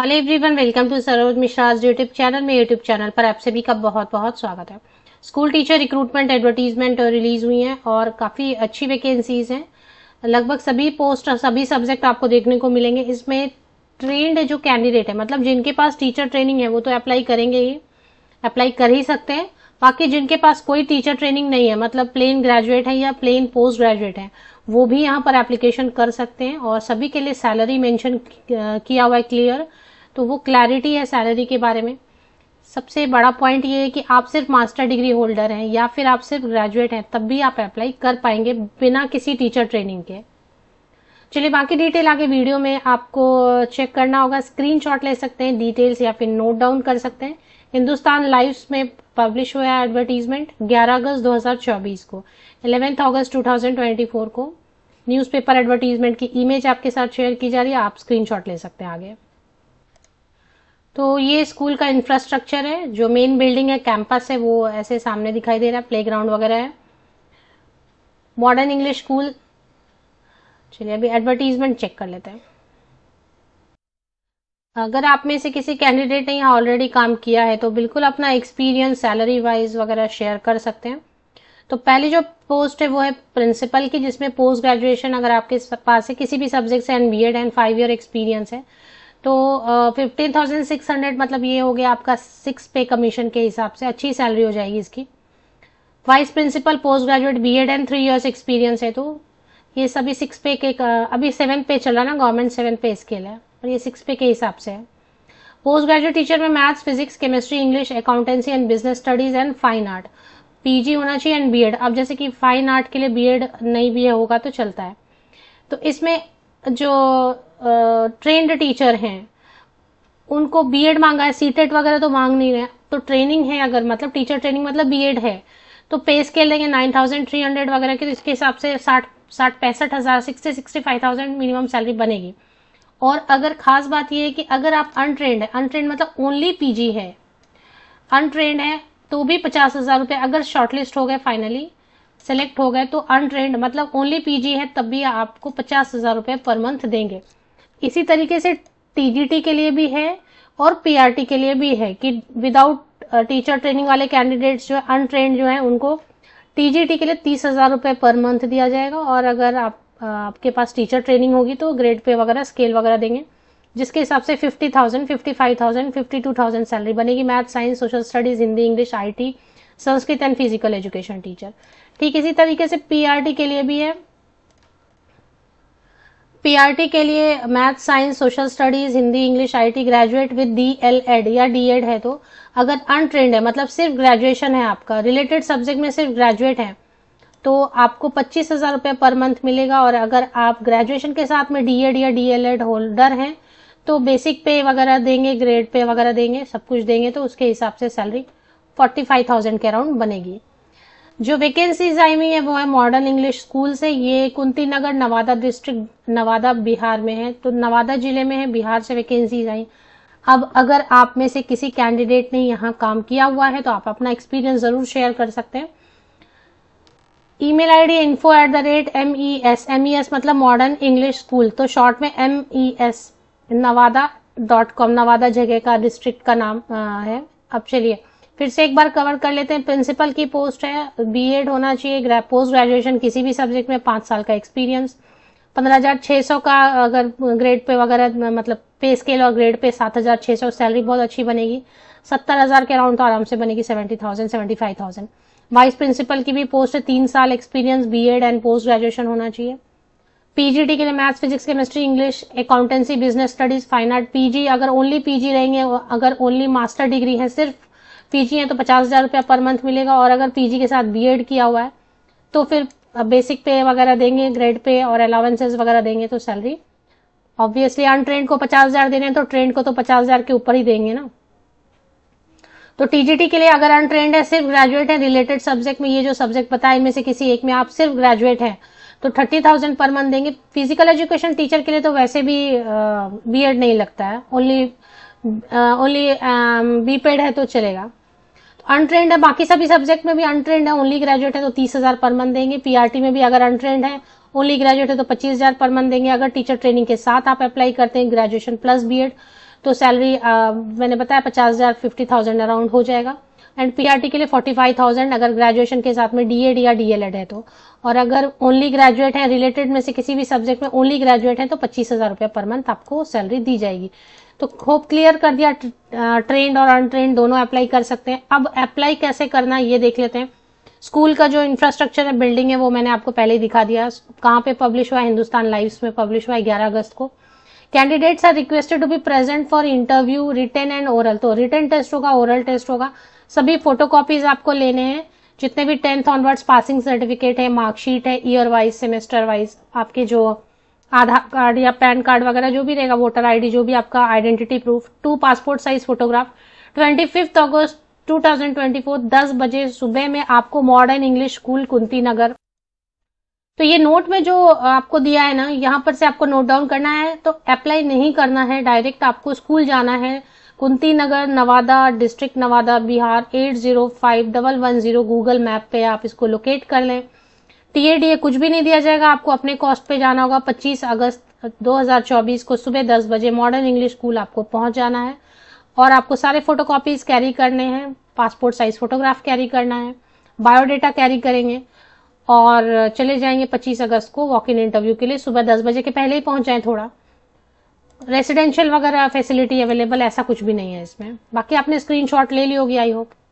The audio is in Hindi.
hello everyone welcome to Saroj Mishra's YouTube channel में यूट्यूब चैनल पर आप सभी का बहुत बहुत स्वागत है school teacher recruitment advertisement release हुई हैं और काफ़ी अच्छी वैकेंसीज हैं लगभग सभी पोस्ट सभी सब्जेक्ट आपको देखने को मिलेंगे इसमें ट्रेंड जो कैंडिडेट है मतलब जिनके पास टीचर ट्रेनिंग है वो तो अप्लाई करेंगे ही अप्लाई कर ही सकते हैं बाकी जिनके पास कोई टीचर ट्रेनिंग नहीं है मतलब प्लेन ग्रेजुएट है या प्लेन पोस्ट ग्रेजुएट है वो भी यहाँ पर एप्लीकेशन कर सकते हैं और सभी के लिए सैलरी मेंशन किया हुआ है क्लियर तो वो क्लैरिटी है सैलरी के बारे में सबसे बड़ा पॉइंट ये है कि आप सिर्फ मास्टर डिग्री होल्डर हैं या फिर आप सिर्फ ग्रेजुएट हैं तब भी आप अप्लाई कर पाएंगे बिना किसी टीचर ट्रेनिंग के चलिए बाकी डिटेल आगे वीडियो में आपको चेक करना होगा स्क्रीन ले सकते हैं डिटेल्स या फिर नोट डाउन कर सकते हैं हिंदुस्तान लाइव में पब्लिश हुआ है एडवर्टीजमेंट 11 अगस्त 2024 को 11 अगस्त 2024 को न्यूज़पेपर एडवर्टीजमेंट की इमेज आपके साथ शेयर की जा रही है आप स्क्रीनशॉट ले सकते हैं आगे तो ये स्कूल का इंफ्रास्ट्रक्चर है जो मेन बिल्डिंग है कैंपस है वो ऐसे सामने दिखाई दे रहा है प्लेग्राउंड वगैरह है मॉडर्न इंग्लिश स्कूल चलिए अभी एडवर्टीजमेंट चेक कर लेते हैं अगर आप में से किसी कैंडिडेट ने यहाँ ऑलरेडी काम किया है तो बिल्कुल अपना एक्सपीरियंस सैलरी वाइज वगैरह शेयर कर सकते हैं तो पहली जो पोस्ट है वो है प्रिंसिपल की जिसमें पोस्ट ग्रेजुएशन अगर आपके पास है किसी भी सब्जेक्ट से and B Ed and five year experience है तो फिफ्टीन थाउजेंड सिक्स हंड्रेड मतलब ये हो गया आपका सिक्स पे कमीशन के हिसाब से अच्छी सैलरी हो जाएगी इसकी vice principal post graduate B Ed and three years experience है तो ये सभी सिक्स पे के अभी सेवन पे चला ना गवर्नमेंट सेवन पे स्केल है और ये सिक्स पे के हिसाब से है पोस्ट ग्रेजुएट टीचर में maths physics chemistry English accountancy and business studies and fine art PG होना चाहिए एंड बीएड अब जैसे कि फाइन आर्ट के लिए बीएड नहीं भी होगा तो चलता है तो इसमें जो ट्रेंड टीचर हैं उनको बीएड मांगा है सीटेट वगैरह तो मांग नहीं रहे तो ट्रेनिंग है अगर मतलब टीचर ट्रेनिंग मतलब बीएड है तो पे स्केल लेंगे नाइन थाउजेंड थ्री हंड्रेड वगैरह के तो इसके हिसाब से साठ साठ पैंसठ हजार sixty sixty five thousand minimum salary बनेगी और अगर खास बात यह है कि अगर आप अनट्रेंड मतलब है अनट्रेंड मतलब ओनली पीजी है अनट्रेंड है तो भी पचास हजार रुपये अगर शॉर्टलिस्ट हो गए फाइनली सेलेक्ट हो गए तो अनट्रेंड मतलब ओनली पीजी है तब भी आपको पचास हजार रुपए पर मंथ देंगे इसी तरीके से टीजीटी के लिए भी है और पीआरटी के लिए भी है कि विदाउट टीचर ट्रेनिंग वाले कैंडिडेट्स जो है अनट्रेंड जो है उनको टीजीटी के लिए तीस हजार रुपए पर मंथ दिया जाएगा और अगर आप uh, आपके पास टीचर ट्रेनिंग होगी तो ग्रेड पे वगैरह स्केल वगैरह देंगे जिसके हिसाब से fifty thousand fifty five thousand fifty two thousand salary बनेगी math science social studies Hindi English I T Sanskrit and physical education teacher ठीक इसी तरीके से पीआरटी के लिए भी है पीआरटी के लिए math science social studies Hindi English IT graduate with D L Ed या डी एड है तो अगर अनट्रेंड है मतलब सिर्फ ग्रेजुएशन है आपका रिलेटेड सब्जेक्ट में सिर्फ ग्रेजुएट है तो आपको पच्चीस हजार रुपये पर मंथ मिलेगा और अगर आप ग्रेजुएशन के साथ में डीएड या डीएलएड होल्डर हैं तो बेसिक पे वगैरह देंगे ग्रेड पे वगैरह देंगे सब कुछ देंगे तो उसके हिसाब से सैलरी फोर्टी फाइव थाउजेंड के अराउंड बनेगी जो वैकेंसीज आई हुई है वो है मॉडर्न इंग्लिश स्कूल से ये कुंती नगर नवादा डिस्ट्रिक्ट नवादा बिहार में है तो नवादा जिले में है बिहार से वैकेंसीज आई अब अगर आप में से किसी कैंडिडेट ने यहाँ काम किया हुआ है तो आप अपना एक्सपीरियंस जरूर शेयर कर सकते हैं email ID info at the rate M E S M E S मतलब मॉडर्न इंग्लिश स्कूल तो शॉर्ट में M E S Nawada dot com Nawada जगह का डिस्ट्रिक्ट का नाम आ, है अब चलिए फिर से एक बार कवर कर लेते हैं प्रिंसिपल की पोस्ट है बीएड होना चाहिए पोस्ट ग्रेजुएशन किसी भी सब्जेक्ट में पांच साल का एक्सपीरियंस पंद्रह हजार सौ का अगर ग्रेड पे वगैरह मतलब पे स्केल और ग्रेड पे सात हजार सौ सैलरी बहुत अच्छी बनेगी सत्तर हजार के अराउंड तो आराम से बनेगी seventy thousand seventy five thousand vice principal की भी पोस्ट है तीन साल experience BEd and post graduation होना चाहिए पीजीटी के लिए maths physics chemistry English accountancy business studies fine art PG अगर ओनली पीजी रहेंगे अगर ओनली मास्टर डिग्री है सिर्फ पीजी है तो पचास हजार रुपया पर मंथ मिलेगा और अगर पीजी के साथ बीएड किया हुआ है तो फिर बेसिक पे वगैरह देंगे ग्रेड पे और अलाउंसेस वगैरह देंगे तो सैलरी ऑब्वियसली अनट्रेंड को पचास हजार देने तो ट्रेंड को तो पचास हजार के ऊपर ही देंगे ना तो टीजीटी के लिए अगर अनट्रेंड है सिर्फ ग्रेजुएट है रिलेटेड सब्जेक्ट में ये जो सब्जेक्ट बताया इनमें से किसी एक में आप सिर्फ ग्रेजुएट हैं तो थर्टी थाउजेंड पर मंथ देंगे फिजिकल एजुकेशन टीचर के लिए तो वैसे भी बी एड नहीं लगता है ओनली ओनली बी है तो चलेगा अनट्रेंड है बाकी सभी सब्जेक्ट में भी अनट्रेंड है ओनली ग्रेजुएट है तो तीस हजार पर मंथ देंगे पीआरटी में भी अगर अनट्रेंड है ओनली ग्रेजुएट है तो पच्चीस हजार पर मंथ देंगे अगर टीचर ट्रेनिंग के साथ आप अप्लाई करते हैं ग्रेजुएशन प्लस बीएड तो सैलरी मैंने बताया पचास हजार फिफ्टी थाउजेंड अराउंड हो जाएगा एंड पीआरटी के लिए फोर्टी फाइव थाउजेंड अगर ग्रेजुएशन के साथ में डीएड या डीएलएड है तो और अगर ओनली ग्रेजुएट है रिलेटेड में से किसी भी सब्जेक्ट में ओनली ग्रेजुएट है तो पच्चीस हजार रुपया पर मंथ आपको सैलरी दी जाएगी तो होप क्लियर कर दिया ट्रेंड और अनट्रेंड दोनों अप्लाई कर सकते हैं अब अप्लाई कैसे करना ये देख लेते हैं स्कूल का जो इंफ्रास्ट्रक्चर है बिल्डिंग है वो मैंने आपको पहले ही दिखा दिया कहाँ पे पब्लिश हुआ हिंदुस्तान लाइव्स में पब्लिश हुआ ग्यारह अगस्त को candidates are requested to be present for interview written and oral तो रिटर्न टेस्ट होगा ओरल टेस्ट होगा सभी फोटो आपको लेने हैं जितने भी टेंथ ऑनवर्ड्स पासिंग सर्टिफिकेट है मार्कशीट है ईयर वाइज सेमेस्टर वाइज आपके जो आधार कार्ड या पैन कार्ड वगैरह जो भी रहेगा वोटर आईडी जो भी आपका identity proof two passport size photograph twenty fifth August 2024 दस बजे सुबह में आपको modern English school Kunti Nagar तो ये नोट में जो आपको दिया है ना यहाँ पर से आपको नोट डाउन करना है तो अप्लाई नहीं करना है डायरेक्ट आपको स्कूल जाना है Kunti Nagar Nawada district Nawada Bihar eight zero five double one zero Google map पे आप इसको लोकेट कर लें टीएडीए कुछ भी नहीं दिया जाएगा आपको अपने कॉस्ट पे जाना होगा 25 अगस्त 2024 को सुबह 10 बजे मॉडर्न इंग्लिश स्कूल आपको पहुंच जाना है और आपको सारे फोटो कैरी करने हैं पासपोर्ट साइज फोटोग्राफ कैरी करना है बायोडेटा कैरी करेंगे और चले जाएंगे 25 अगस्त को वॉक इन इंटरव्यू के लिए सुबह 10 बजे के पहले ही पहुंच जाए थोड़ा रेसिडेंशियल वगैरह फैसिलिटी अवेलेबल ऐसा कुछ भी नहीं है इसमें बाकी आपने स्क्रीनशॉट ले ली होगी आई होप